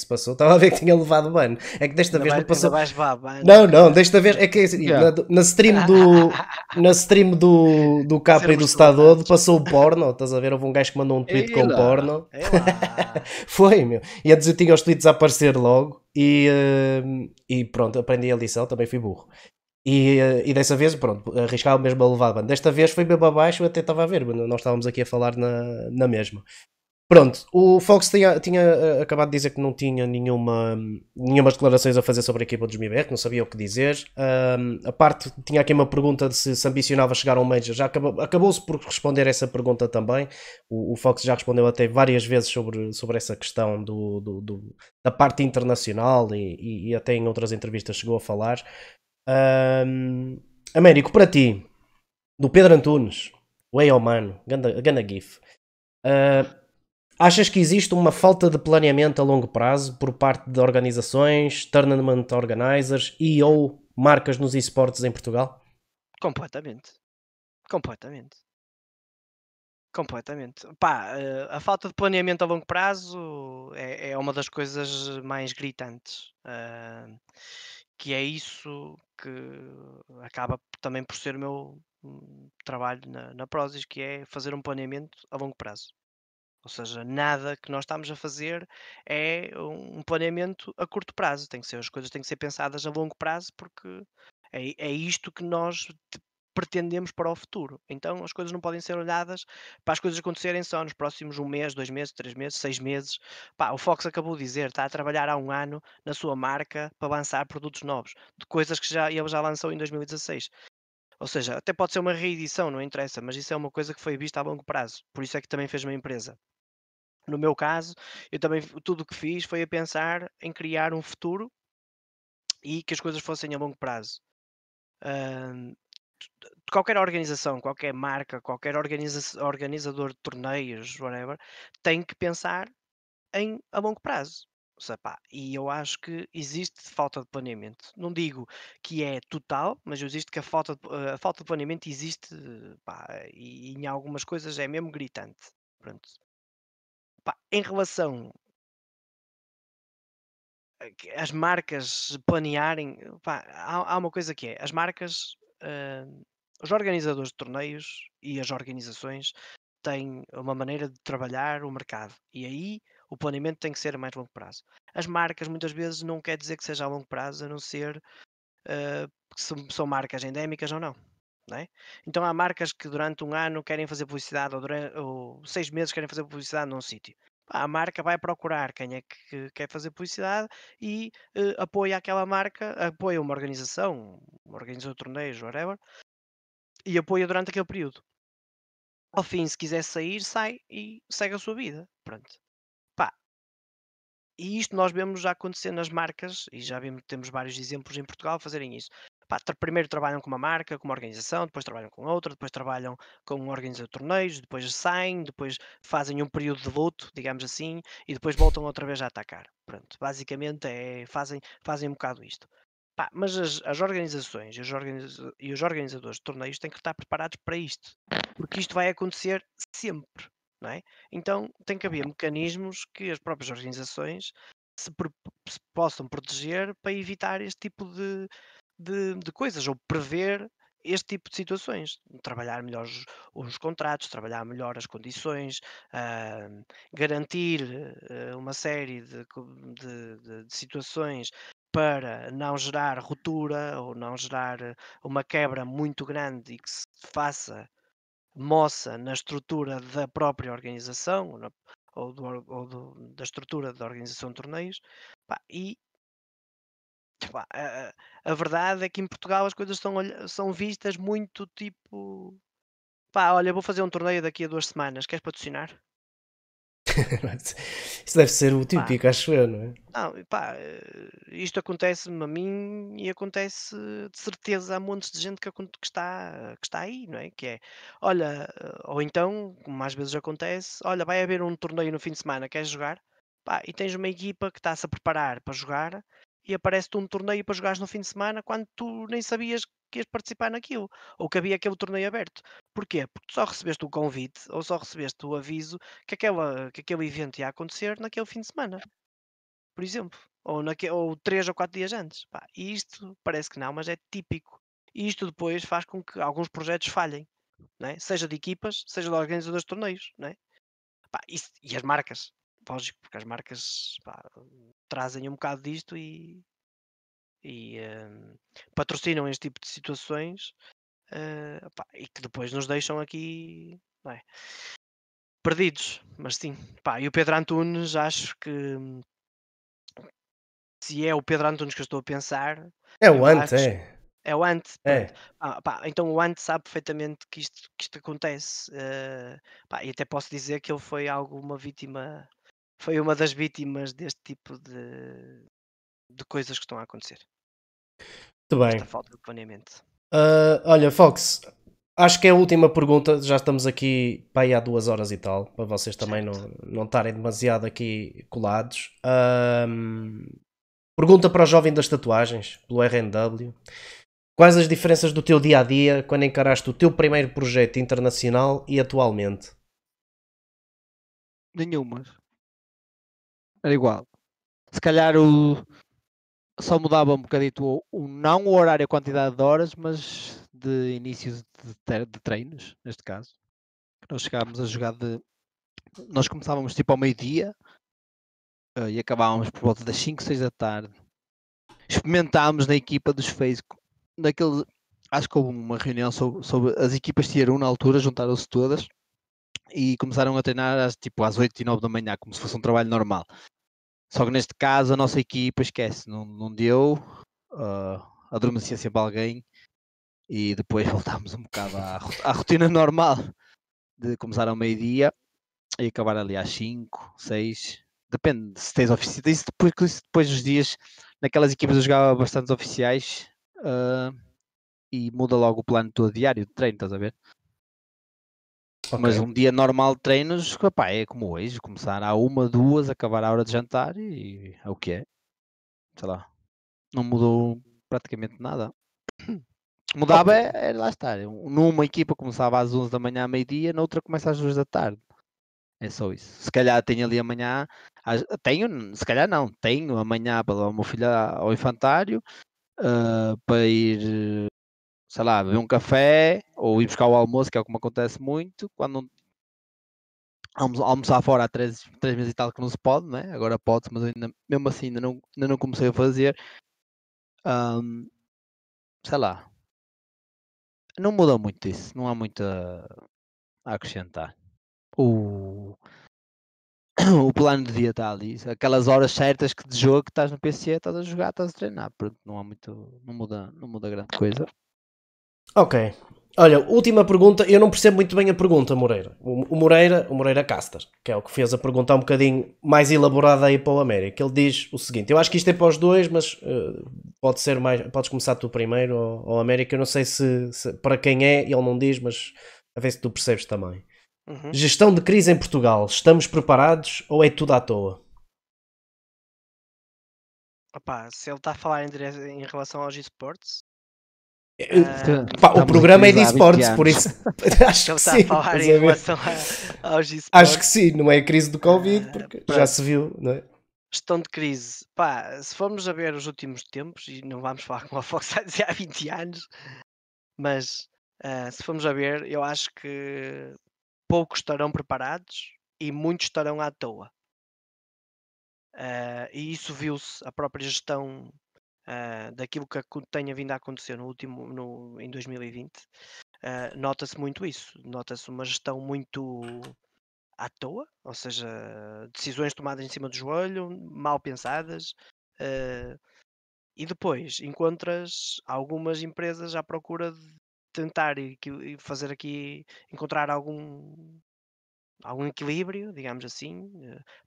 que se passou, estava a ver que tinha levado ban. É que desta vez vai, não passou. Vais levar Não, não, desta vez. É que é assim, yeah. na, na, stream do. na stream do, do Capra e do Stadodo passou o porno. Estás a ver? Houve um gajo que mandou um tweet Ei com lá. porno. Foi, meu. E antes eu tinha os tweets a aparecer logo. E, eh, e pronto, aprendi a lição, também fui burro. E, eh, e dessa vez, pronto, arriscava mesmo a levar ban. Desta vez foi bem abaixo, eu até estava a ver, nós estávamos aqui a falar na, na mesma. Pronto, o Fox tinha, tinha, eh, acabado de dizer que não tinha nenhuma, nenhuma declarações a fazer sobre a equipa dos MIBR, não sabia o que dizer. a parte, tinha aqui uma pergunta de se se ambicionava chegar ao Major, já acabou, acabou-se por responder essa pergunta também. O, o, Fox já respondeu até várias vezes sobre, sobre essa questão do, do, do da parte internacional e, e, e, até em outras entrevistas chegou a falar. Américo, para ti, do Pedro Antunes, Way Humano, ganda, ganda GIF. Uh, Achas que existe uma falta de planeamento a longo prazo por parte de organizações, tournament organizers e ou marcas nos esportes em Portugal? Completamente. Completamente. Completamente. Pá, eh, a falta de planeamento a longo prazo é, é uma das coisas mais gritantes. Uh, que é isso que acaba também por ser o meu hum, trabalho na, na Prozis, que é fazer um planeamento a longo prazo. Ou seja, nada que nós estamos a fazer é um planeamento a curto prazo. Tem que ser, as coisas têm que ser pensadas a longo prazo porque é, é isto que nós pretendemos para o futuro. Então as coisas não podem ser olhadas para as coisas acontecerem só nos próximos um mês, dois meses, três meses, seis meses. Pá, o Fox acabou de dizer, está a trabalhar há um ano na sua marca para lançar produtos novos, de coisas que já, ele já lançou em 2016. Ou seja, até pode ser uma reedição, não interessa, mas isso é uma coisa que foi vista a longo prazo. Por isso é que também fez uma empresa. No meu caso, eu também tudo o que fiz foi a pensar em criar um futuro e que as coisas fossem a longo prazo. Uh, qualquer organização, qualquer marca, qualquer organiza organizador de torneios, whatever, tem que pensar em a longo prazo. Sapá. E eu acho que existe falta de planeamento. Não digo que é total, mas existe que a falta de, eh, a falta de planeamento existe eh, pá, e, e, em algumas coisas é mesmo gritante. Pronto. Pá, em relação às marcas planearem, pá, há, há, uma coisa que é: as marcas, uh, os organizadores de torneios e as organizações tem uma maneira de trabalhar o mercado e aí o planeamento tem que ser a mais longo prazo. As marcas muitas vezes não quer dizer que seja a longo prazo, a não ser uh, ah, se são marcas endémicas ou não. é? Então há marcas que durante um ano querem fazer publicidade ou, durante, ou seis meses querem fazer publicidade num sítio. A marca vai procurar quem é que quer fazer publicidade e uh, apoia aquela marca, apoia uma organização, organiza o torneio, whatever, e apoia durante aquele período ao fim, se quiser sair, sai e segue a sua vida. Pronto. Pá. E isto nós vemos já acontecer nas marcas, e já vimos, temos vários exemplos em Portugal fazerem isso. Pá, primeiro trabalham com uma marca, com uma organização, depois trabalham com outra, depois trabalham com um organizador de torneios, depois saem, depois fazem um período de luto, digamos assim, e depois voltam outra vez a atacar. Pronto, basicamente é, fazem, fazem um bocado isto. Pá, mas as, as organizações e os, organiza e os organizadores de torneios têm que estar preparados para isto, porque isto vai acontecer sempre, não é? Então tem que haver mecanismos que as próprias organizações se, se possam proteger para evitar este tipo de, de, de coisas ou prever este tipo de situações, trabalhar melhor os, os contratos, trabalhar melhor as condições, uh, garantir uh, uma série de, de, de, de situações para não gerar ruptura ou não gerar eh, uma quebra muito grande e que se faça moça na estrutura da própria organização ou, na, ou, do, ou do, da estrutura da organização de torneios. Pá, e pá, a, a, verdade é que em Portugal as coisas são, são vistas muito tipo: pá, olha, vou fazer um torneio daqui a duas semanas, queres patrocinar? Isso deve ser o típico, pá. acho eu, não é? Não, pá, eh, isto acontece-me a mim e acontece de certeza a montes de gente que, que, está, que está aí, não é? Que é, olha, eh, ou então, como mais vezes acontece, olha, vai haver um torneio no fim de semana, queres jogar? Pá, e tens uma equipa que está-se a preparar para jogar e aparece-te um torneio para jogares no fim de semana quando tu nem sabias que ias participar naquilo, ou que havia aquele torneio aberto. Porquê? Porque só recebeste o convite ou só recebeste o aviso que, aquela, que aquele evento ia acontecer naquele fim de semana, por exemplo, ou, naque, ou três ou quatro dias antes. Pá, isto parece que não, mas é típico. E isto depois faz com que alguns projetos falhem, é? seja de equipas, seja de organizadores de torneios. É? Pá, isso, e as marcas, lógico, porque as marcas pá, trazem um bocado disto e e hum, patrocinam este tipo de situações uh, e que depois nos deixam aqui é? perdidos. Mas sim, pá, e o Pedro Antunes, acho que hum, se é o Pedro Antunes que eu estou a pensar, é o Ante, é. É o Ante. É. Ah, pá, então o Ante sabe perfeitamente que isto, que isto acontece. Uh, pá, e até posso dizer que ele foi alguma vítima, foi uma das vítimas deste tipo de, de coisas que estão a acontecer. Muito bem. Esta falta de planeamento. Uh, olha, Fox, acho que é a última pergunta. Já estamos aqui para aí há duas horas e tal, para vocês também certo. não, não estarem demasiado aqui colados. pergunta para o jovem das tatuagens, pelo RNW. Quais as diferenças do teu dia a dia quando encaraste o teu primeiro projeto internacional e atualmente? Nenhumas. Era igual. Se calhar o, só mudava um bocadito o, o não o horário, a quantidade de horas, mas de início de, de treinos, neste caso. Nós chegávamos a jogar de. Nós começávamos tipo ao meio-dia uh, e acabávamos por volta das 5, 6 da tarde. Experimentámos na equipa dos Facebook, naquele. Acho que houve uma reunião sobre, sobre as equipas Tier 1 na altura, juntaram-se todas e começaram a treinar às, tipo, às 8 e 9 da manhã, como se fosse um trabalho normal. Só que neste caso a nossa equipa esquece, não, não deu, uh, adormecia sempre alguém e depois voltámos um bocado à, à rotina normal de começar ao meio-dia e acabar ali às 5, 6, depende se tens oficiais. Isso depois, isso depois dos dias, naquelas equipas eu jogava bastantes oficiais uh, e muda logo o plano todo diário de treino, estás a ver? Okay. Mas um dia normal de treinos, rapaz, é como hoje, começar à uma, duas, acabar a hora de jantar e é o que é. Sei lá. Não mudou praticamente nada. Mudava era é, é, lá estar. Numa equipa começava às 11 da manhã, meio-dia, na outra começa às 2 da tarde. É só isso. Se calhar tenho ali amanhã. tenho, se calhar não, tenho amanhã para levar o meu filho ao infantário uh, para ir sei lá, beber um café ou ir buscar o almoço, que é o que me acontece muito, quando almoçar fora há três, três meses e tal que não se pode, né? agora pode, mas ainda, mesmo assim ainda não, ainda não comecei a fazer. Um, sei lá, não mudou muito isso, não há muito a, a acrescentar. O, o plano de dia está ali, aquelas horas certas que de jogo que estás no PC, estás a jogar, estás a treinar, pronto, não há muito, não muda, não muda grande coisa. Ok. Olha, última pergunta. Eu não percebo muito bem a pergunta, Moreira. O Moreira, o Moreira Caster, que é o que fez a pergunta um bocadinho mais elaborada aí para o América. Ele diz o seguinte: Eu acho que isto é para os dois, mas uh, pode ser mais. Podes começar tu primeiro ou, o América. Eu não sei se, se, para quem é, ele não diz, mas a ver se tu percebes também. Uhum. Gestão de crise em Portugal. Estamos preparados ou é tudo à toa? Opa, se ele está a falar em, em relação aos esportes, Uh, Pá, o tá programa é de esportes, por isso acho que tá sim, a falar em relação a, aos esportes. Acho que sim, não é a crise do Covid, ah, porque uh, já se viu, não é? Gestão de crise. Pá, se formos a ver os últimos tempos, e não vamos falar como a Fox há 20 anos, mas uh, se formos a ver, eu acho que poucos estarão preparados e muitos estarão à toa. Ah, e isso viu-se, a própria gestão ah, daquilo que tenha vindo a acontecer no último, no, em 2020, uh, ah, nota-se muito isso. Nota-se uma gestão muito à toa, ou seja, decisões tomadas em cima do joelho, mal pensadas. Uh, e depois encontras algumas empresas à procura de tentar e fazer aqui encontrar algum algum equilíbrio, digamos assim,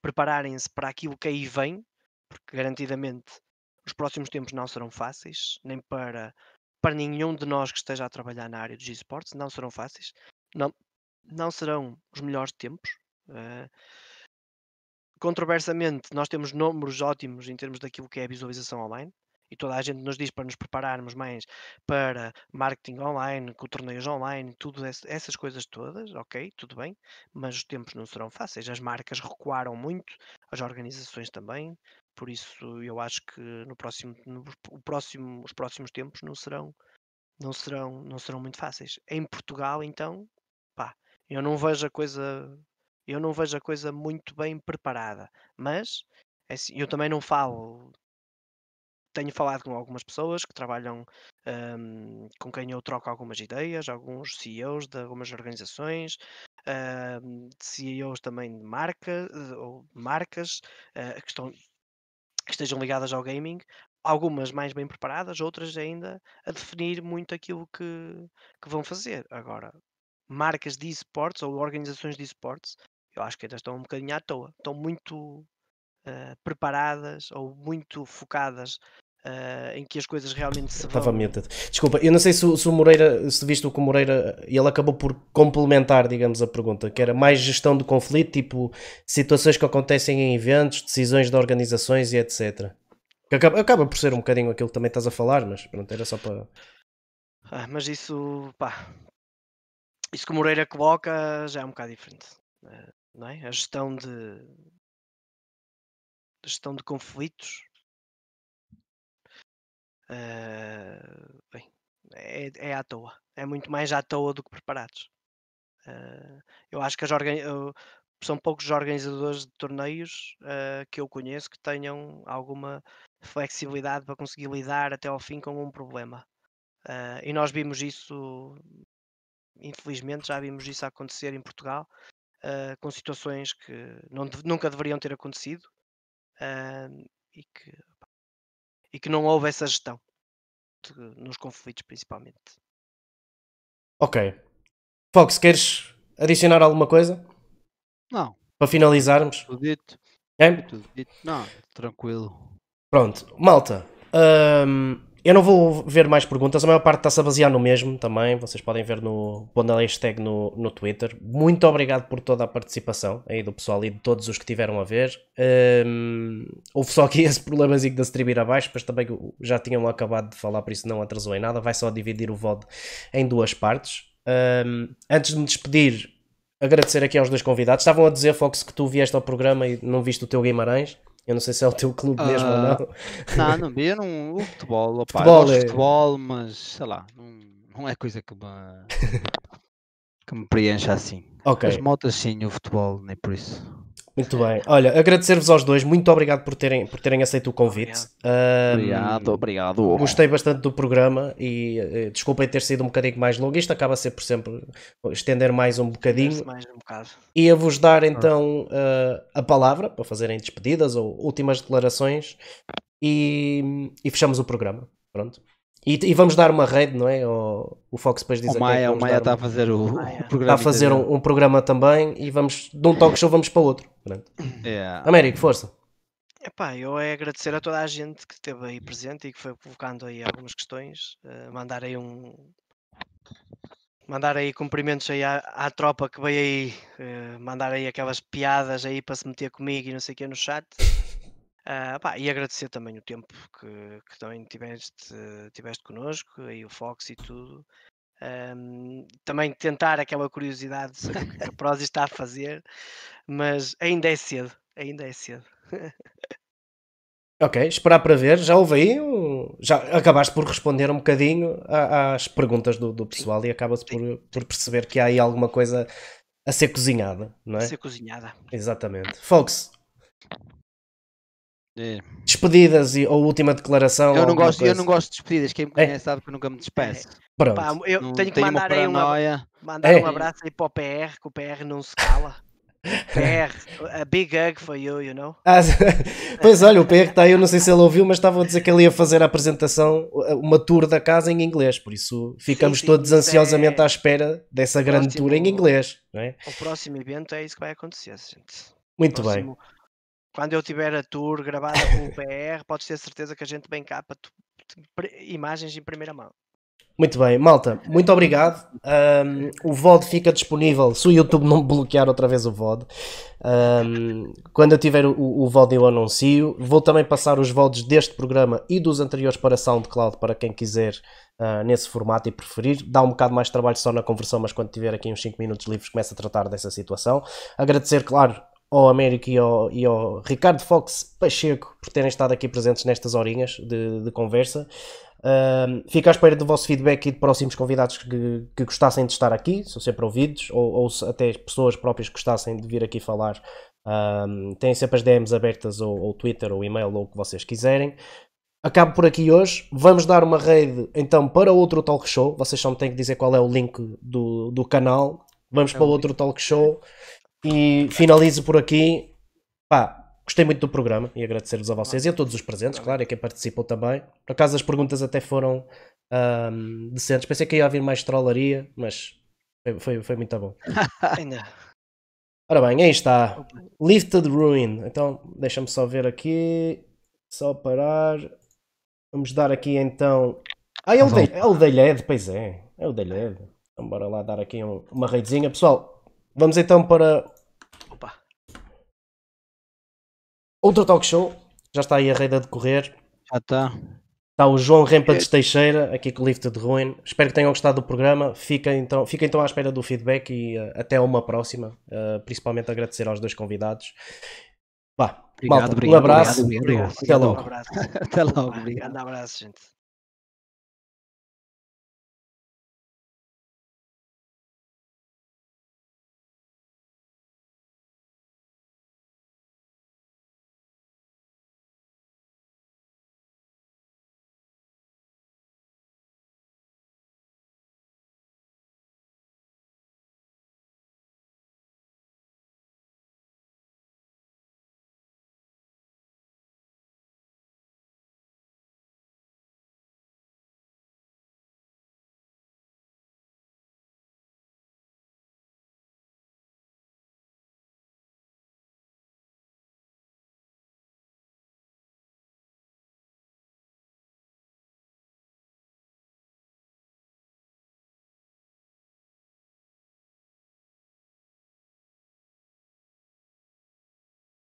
prepararem-se para aquilo que aí vem, porque garantidamente os próximos tempos não serão fáceis, nem para, para nenhum de nós que esteja a trabalhar na área dos esportes, não serão fáceis. Não, não serão os melhores tempos. Uh, controversamente, nós temos números ótimos em termos daquilo que é a visualização online e toda a gente nos diz para nos prepararmos mais para marketing online, com torneios online, tudo esse, essas coisas todas, ok, tudo bem, mas os tempos não serão fáceis. As marcas recuaram muito, as organizações também, por isso eu acho que no próximo, no, o próximo, os próximos tempos não serão, não serão, não serão muito fáceis. Em Portugal, então, pá, eu não vejo a coisa, eu não vejo a coisa muito bem preparada. Mas é assim, eu também não falo tenho falado com algumas pessoas que trabalham um, com quem eu troco algumas ideias, alguns CEOs de algumas organizações, hum, CEOs também de marca, ou marcas uh, que estão, que estejam ligadas ao gaming, algumas mais bem preparadas, outras ainda a definir muito aquilo que, que vão fazer. Agora, marcas de esportes ou organizações de esportes, eu acho que ainda estão um bocadinho à toa, estão muito uh, preparadas ou muito focadas Uh, em que as coisas realmente se vão. Estava Desculpa, eu não sei se, se o Moreira, se viste o que o Moreira, ele acabou por complementar, digamos, a pergunta, que era mais gestão do conflito, tipo situações que acontecem em eventos, decisões de organizações e etc. Que acaba, acaba por ser um bocadinho aquilo que também estás a falar, mas pronto, era só para. Ah, mas isso, pá, isso que o Moreira coloca já é um bocado diferente, eh, não é? A gestão de. A gestão de conflitos Uh, bem, é, é à toa. É muito mais à toa do que preparados. Uh, eu acho que são poucos os organizadores de torneios uh, que eu conheço que tenham alguma flexibilidade para conseguir lidar até ao fim com um problema. Uh, e nós vimos isso, infelizmente, já vimos isso acontecer em Portugal, com situações que não, nunca deveriam ter acontecido e que e que não houve essa gestão de, nos conflitos, principalmente. Ok. Fox, queres adicionar alguma coisa? Não. Para finalizarmos? Tudo dito. É? Tudo dito. Não, tranquilo. Pronto, malta. Hum, eu não vou ver mais perguntas, a maior parte está-se a basear no mesmo também. Vocês podem ver no Bondel Hashtag no, no Twitter. Muito obrigado por toda a participação aí do pessoal e de todos os que tiveram a ver. Um, houve só aqui esse problemazinho da stream abaixo, mas também já tinham acabado de falar, por isso não atrasou em nada. Vai só dividir o VOD em duas partes. Um, antes de me despedir, agradecer aqui aos dois convidados. Estavam a dizer, Fox, que tu vieste ao programa e não viste o teu Guimarães. Eu não sei se é o teu clube uh, mesmo ou ah, não. Não, não, eu não. O futebol, opa, futebol, é... futebol mas sei lá, não, não é coisa que me, que me preencha assim. Okay. As motas, sim, o futebol, nem por isso. Muito bem. Olha, agradecer-vos aos dois. Muito obrigado por terem, por terem aceito o convite. Obrigado, um, obrigado. Gostei bastante do programa e eh, desculpem ter sido um bocadinho mais longo. Isto acaba a ser por sempre estender mais um bocadinho. Mais um bocado. E a vos dar ah. então uh, a palavra para fazerem despedidas ou últimas declarações e, e fechamos o programa. Pronto. E, e, vamos dar uma rede, não é? O, o Fox depois diz o é Maia, o Maia está uma... a fazer o, o programa. Está a fazer um, um, programa também e vamos de um talk show vamos para outro. Pronto. Yeah. É. Américo, força. Epá, eu é agradecer a toda a gente que esteve aí presente e que foi colocando aí algumas questões. Uh, mandar aí um. Mandar aí cumprimentos aí à, à tropa que veio aí. Uh, mandar aí aquelas piadas aí para se meter comigo e não sei o que no chat. Ah, pá, e agradecer também o tempo que, que também tiveste, tiveste connosco, aí o Fox e tudo. Um, também tentar aquela curiosidade de o que a Prozis está a fazer, mas ainda é cedo, ainda é cedo. ok, esperar para ver, já houve aí, já acabaste por responder um bocadinho às perguntas do, do pessoal e acaba-se por, por perceber que há aí alguma coisa a ser cozinhada, não é? A ser cozinhada. Exatamente. Fox, é. Despedidas e, ou última declaração. Eu não, gosto, eu não gosto de despedidas. Quem me é. conhece é. sabe que eu nunca me despeço. É. Pronto. Pá, eu não, tenho que mandar, aí um, mandar é. um abraço aí para o PR, que o PR não se cala. PR, a big hug for you, you know? Ah, pois olha, o PR está aí, eu não sei se ele ouviu, mas estavam a dizer que ele ia fazer a apresentação, uma tour da casa em inglês, por isso ficamos sim, sim, todos ansiosamente é... à espera dessa o grande próximo, tour em inglês. É? O próximo evento é isso que vai acontecer, gente. Muito próximo, bem quando eu tiver a tour gravada com o PR, podes ter certeza que a gente vem cá para tu, imagens em primeira mão. Muito bem, malta, muito obrigado. Um, o VOD fica disponível se o YouTube não bloquear outra vez o VOD. Um, quando eu tiver o, o, VOD, eu anuncio. Vou também passar os VODs deste programa e dos anteriores para SoundCloud para quem quiser uh, nesse formato e preferir. Dá um bocado mais trabalho só na conversão, mas quando tiver aqui uns 5 minutos livres, começa a tratar dessa situação. Agradecer, claro, ao Américo e ao, e ao Ricardo Fox Pacheco por terem estado aqui presentes nestas horinhas de, de conversa. Uh, fico à espera do vosso feedback e de próximos convidados que, que gostassem de estar aqui, são sempre ouvidos, ou, ou até pessoas próprias que gostassem de vir aqui falar. Um, têm sempre as DMs abertas, ou, ou Twitter, ou e-mail, ou o que vocês quiserem. Acabo por aqui hoje. Vamos dar uma rede então para outro talk show. Vocês só me têm que dizer qual é o link do, do canal. Vamos é para outro talk show. E finalizo por aqui. Pá, gostei muito do programa e agradecer-vos a vocês e a todos os presentes, claro, e a quem participou também. Por acaso as perguntas até foram um, decentes. Pensei que ia haver mais trollaria, mas foi, foi, foi muito bom. Ainda. Ora bem, aí está. Lifted Ruin. Então, deixa-me só ver aqui. Só parar. Vamos dar aqui então. Ah, é o, de... é o pois é. É o Deiled. Então, bora lá dar aqui um, uma redezinha. Pessoal, Vamos então para. Opa. Outro talk show. Já está aí a rede a decorrer. Já está. Está o João Rempa Teixeira, aqui com o Lift de Ruin. Espero que tenham gostado do programa. Fiquem então, fica então à espera do feedback e uh, até uma próxima. Uh, principalmente agradecer aos dois convidados. Pá, obrigado, malta, obrigado, um abraço. Obrigado, obrigado, até logo. Um abraço. até logo. um abraço, gente.